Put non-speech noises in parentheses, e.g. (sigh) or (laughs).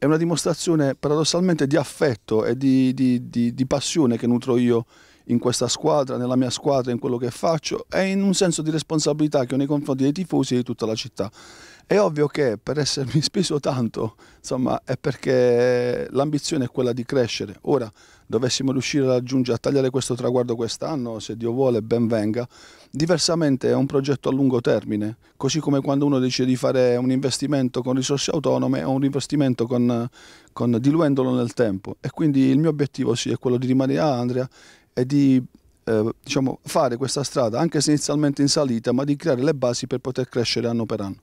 è una dimostrazione paradossalmente di affetto e di, di, di, di passione che nutro io in questa squadra, nella mia squadra, in quello che faccio e in un senso di responsabilità che ho nei confronti dei tifosi e di tutta la città. È ovvio che per essermi (laughs) speso tanto, insomma, è perché l'ambizione è quella di crescere. Ora, dovessimo riuscire a raggiungere, a tagliare questo traguardo quest'anno, se Dio vuole, ben venga. Diversamente è un progetto a lungo termine, così come quando uno decide di fare un investimento con risorse autonome o un investimento con, con diluendolo nel tempo. E quindi il mio obiettivo sì, è quello di rimanere a Andrea e di eh, diciamo, fare questa strada, anche se inizialmente in salita, ma di creare le basi per poter crescere anno per anno.